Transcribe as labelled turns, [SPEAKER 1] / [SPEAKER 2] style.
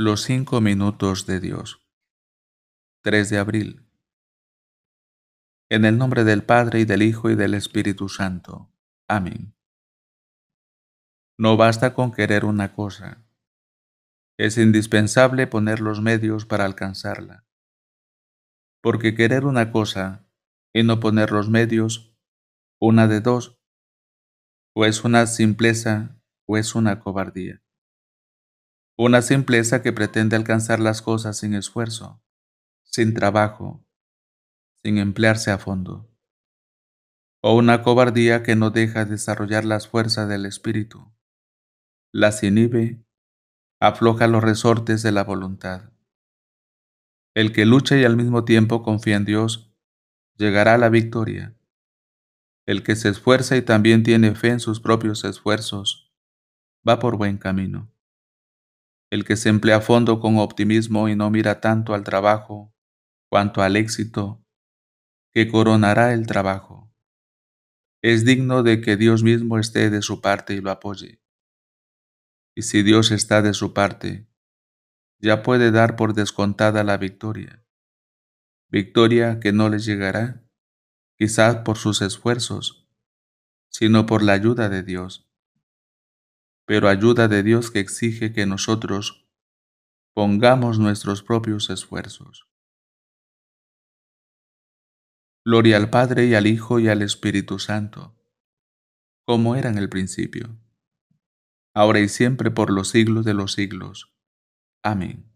[SPEAKER 1] Los cinco minutos de Dios. 3 de abril. En el nombre del Padre y del Hijo y del Espíritu Santo. Amén. No basta con querer una cosa. Es indispensable poner los medios para alcanzarla. Porque querer una cosa y no poner los medios, una de dos, o es una simpleza o es una cobardía una simpleza que pretende alcanzar las cosas sin esfuerzo, sin trabajo, sin emplearse a fondo, o una cobardía que no deja desarrollar las fuerzas del espíritu, las inhibe, afloja los resortes de la voluntad. El que lucha y al mismo tiempo confía en Dios, llegará a la victoria. El que se esfuerza y también tiene fe en sus propios esfuerzos, va por buen camino. El que se emplea a fondo con optimismo y no mira tanto al trabajo cuanto al éxito que coronará el trabajo. Es digno de que Dios mismo esté de su parte y lo apoye. Y si Dios está de su parte, ya puede dar por descontada la victoria. Victoria que no le llegará, quizás por sus esfuerzos, sino por la ayuda de Dios pero ayuda de Dios que exige que nosotros pongamos nuestros propios esfuerzos. Gloria al Padre y al Hijo y al Espíritu Santo, como era en el principio, ahora y siempre por los siglos de los siglos. Amén.